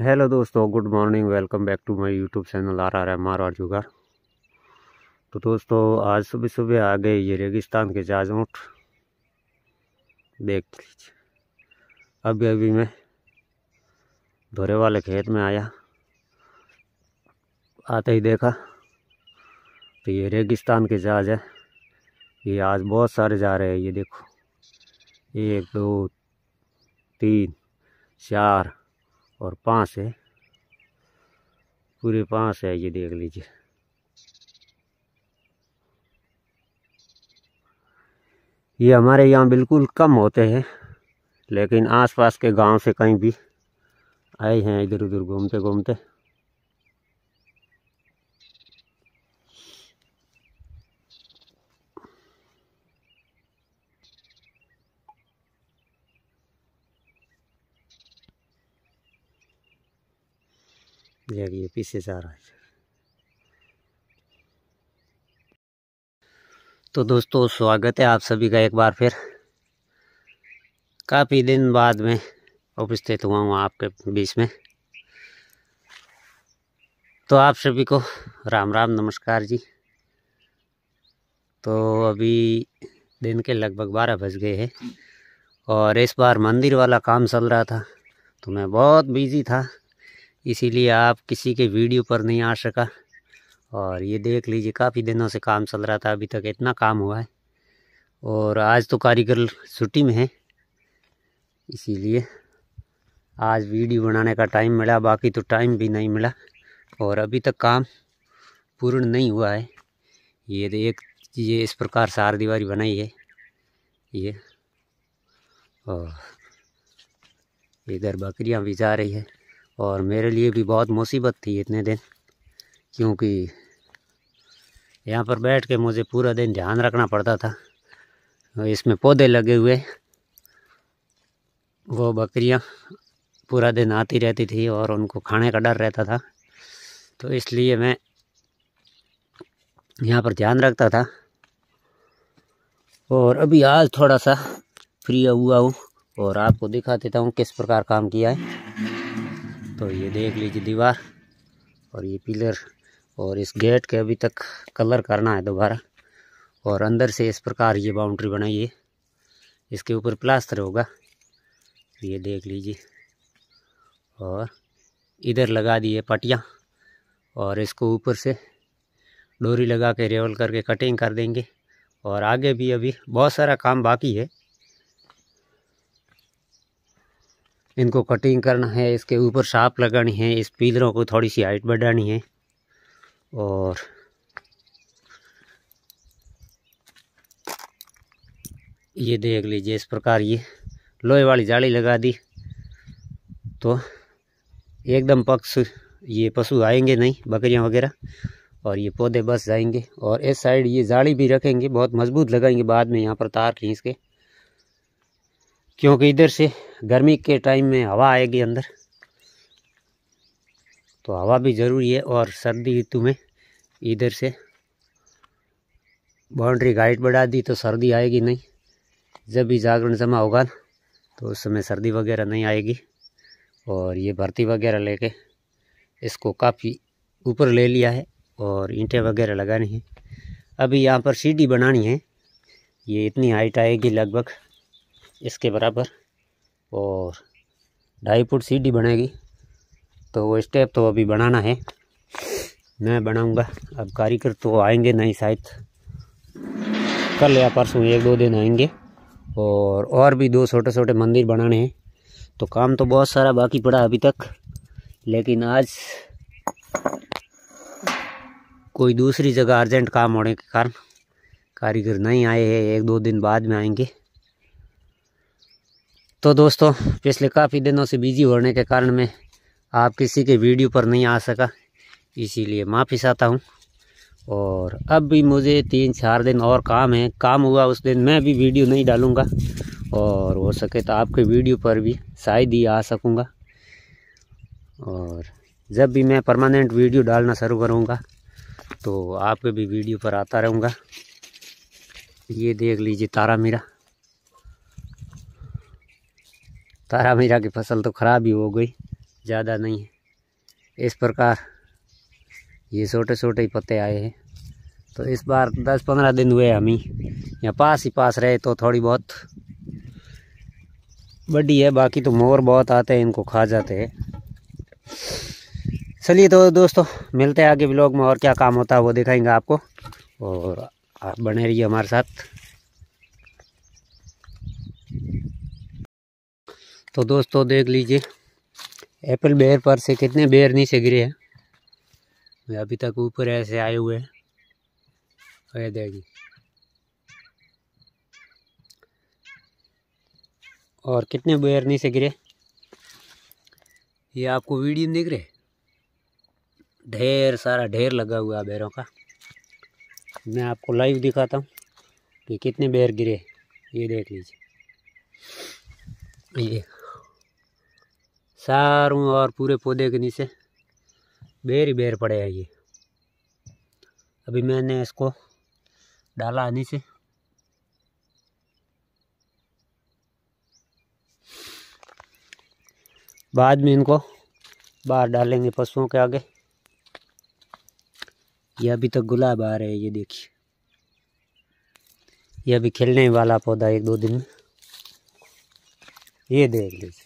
hello दोस्तों good morning welcome back to my YouTube channel R R M R R जुगार तो दोस्तों आज सुबह सुबह आ गए ये रेगिस्तान के जाजमूट देख लीजिए अभी अभी मैं धोरे वाले खेत में आया आते ही देखा तो ये रेगिस्तान के जाज है ये आज बहुत सारे जा रहे हैं ये देखो एक दो तीन चार और पाँस है पूरे पाँस है ये देख लीजिए ये हमारे यहाँ बिल्कुल कम होते हैं लेकिन आसपास के गांव से कहीं भी आए हैं इधर उधर घूमते घूमते देखिए पीछे जा रहा है तो दोस्तों स्वागत है आप सभी का एक बार फिर काफ़ी दिन बाद में उपस्थित हुआ हूँ आपके बीच में तो आप सभी को राम राम नमस्कार जी तो अभी दिन के लगभग बारह बज गए हैं और इस बार मंदिर वाला काम चल रहा था तो मैं बहुत बिजी था इसीलिए आप किसी के वीडियो पर नहीं आ सका और ये देख लीजिए काफ़ी दिनों से काम चल रहा था अभी तक इतना काम हुआ है और आज तो कारीगर छुट्टी में है इसीलिए आज वीडियो बनाने का टाइम मिला बाकी तो टाइम भी नहीं मिला और अभी तक काम पूर्ण नहीं हुआ है ये एक ये इस प्रकार सार दीवारी बनाई है ये और इधर बकरियां भी जा रही है और मेरे लिए भी बहुत मुसीबत थी इतने दिन क्योंकि यहाँ पर बैठ के मुझे पूरा दिन ध्यान रखना पड़ता था इसमें पौधे लगे हुए वो बकरियाँ पूरा दिन आती रहती थी और उनको खाने का डर रहता था तो इसलिए मैं यहाँ पर ध्यान रखता था और अभी आज थोड़ा सा फ्री हुआ हूँ और आपको दिखा देता हूँ किस प्रकार काम किया है तो ये देख लीजिए दीवार और ये पिलर और इस गेट के अभी तक कलर करना है दोबारा और अंदर से इस प्रकार ये बाउंड्री बनाई है इसके ऊपर प्लास्टर होगा ये देख लीजिए और इधर लगा दिए पटियाँ और इसको ऊपर से डोरी लगा के रेवल करके कटिंग कर देंगे और आगे भी अभी बहुत सारा काम बाकी है इनको कटिंग करना है इसके ऊपर साफ लगानी है इस पिलरों को थोड़ी सी हाइट बढ़ानी है और ये देख लीजिए इस प्रकार ये लोहे वाली जाली लगा दी तो एकदम पक्ष ये पशु आएंगे नहीं बकरियां वगैरह और ये पौधे बस जाएंगे और इस साइड ये जाली भी रखेंगे बहुत मजबूत लगाएंगे बाद में यहाँ पर तार खींच के क्योंकि इधर से गर्मी के टाइम में हवा आएगी अंदर तो हवा भी ज़रूरी है और सर्दी ऋतु में इधर से बाउंड्री हाइट बढ़ा दी तो सर्दी आएगी नहीं जब भी जागरण जमा होगा तो उस समय सर्दी वगैरह नहीं आएगी और ये भर्ती वगैरह लेके इसको काफ़ी ऊपर ले लिया है और ईंटें वगैरह लगानी है अभी यहाँ पर सीढ़ी बनानी है ये इतनी हाइट आएगी लगभग इसके बराबर और ढाई फुट सीढ़ी बनेगी तो वो स्टेप तो अभी बनाना है मैं बनाऊंगा अब कारीगर तो आएंगे नहीं शायद कल या परसों एक दो दिन आएंगे और और भी दो छोटे छोटे मंदिर बनाने हैं तो काम तो बहुत सारा बाकी पड़ा अभी तक लेकिन आज कोई दूसरी जगह अर्जेंट काम होने के कारण कारीगर नहीं आए हैं एक दो दिन बाद में आएंगे तो दोस्तों पिछले काफ़ी दिनों से बिजी होने के कारण मैं आप किसी के वीडियो पर नहीं आ सका इसीलिए माफ़ी चाहता हूँ और अब भी मुझे तीन चार दिन और काम है काम हुआ उस दिन मैं भी वीडियो नहीं डालूँगा और हो सके तो आपके वीडियो पर भी शायद ही आ सकूँगा और जब भी मैं परमानेंट वीडियो डालना शुरू करूँगा तो आपके भी वीडियो पर आता रहूँगा ये देख लीजिए तारा मेरा तारा मीरा की फसल तो ख़राब ही हो गई ज़्यादा नहीं है इस प्रकार ये छोटे छोटे ही पत्ते आए हैं तो इस बार 10-15 दिन हुए हम ही यहाँ पास ही पास रहे तो थोड़ी बहुत बड़ी है बाकी तो मोर बहुत आते हैं इनको खा जाते हैं चलिए तो दोस्तों मिलते हैं आगे ब्लॉग में और क्या काम होता है वो दिखाएंगे आपको और आप बने रहिए हमारे साथ तो दोस्तों देख लीजिए एप्पल बेर पर से कितने बेर नीचे गिरे हैं अभी तक ऊपर ऐसे आए हुए हैं और देखिए और कितने बेर नीचे गिरे ये आपको वीडियो दिख रहे ढेर सारा ढेर लगा हुआ है बेरों का मैं आपको लाइव दिखाता हूँ कि कितने बेर गिरे ये देख लीजिए ये सारों और पूरे पौधे के नीचे बेर ही बेर पड़े हैं ये अभी मैंने इसको डाला नीचे बाद में इनको बाहर डालेंगे पशुओं के आगे ये अभी तक तो गुलाब आ रहे हैं ये देखिए ये अभी खिलने वाला पौधा एक दो दिन में ये देख लीजिए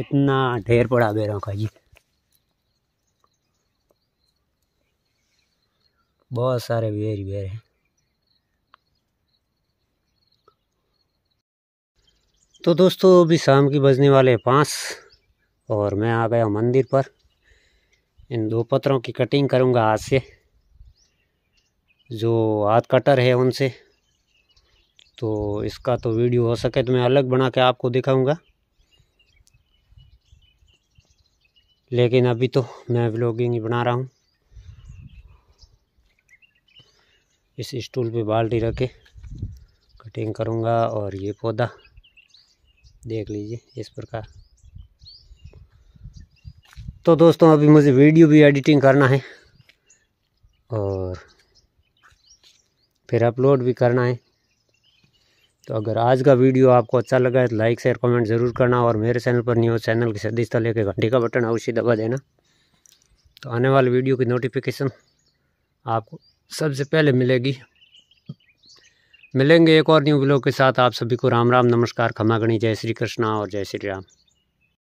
इतना ढेर पड़ा बेरों का जी बहुत सारे बेर ही बेर हैं तो दोस्तों अभी शाम की बजने वाले पाँच और मैं आ गया मंदिर पर इन दो पत्रों की कटिंग करूँगा हाथ से जो हाथ कटर है उनसे तो इसका तो वीडियो हो सके तो मैं अलग बना के आपको दिखाऊंगा लेकिन अभी तो मैं ब्लॉगिंग ही बना रहा हूँ इस स्टूल पे बाल्टी रखे कटिंग करूँगा और ये पौधा देख लीजिए इस प्रकार तो दोस्तों अभी मुझे वीडियो भी एडिटिंग करना है और फिर अपलोड भी करना है तो अगर आज का वीडियो आपको अच्छा लगा है तो लाइक शेयर कमेंट जरूर करना और मेरे चैनल पर न्यूज़ चैनल की सदस्यता तो लेके घंटे का बटन अवश्य दबा देना तो आने वाले वीडियो की नोटिफिकेशन आपको सबसे पहले मिलेगी मिलेंगे एक और न्यू ब्लॉग के साथ आप सभी को राम राम नमस्कार खमा गणी जय श्री कृष्णा और जय श्री राम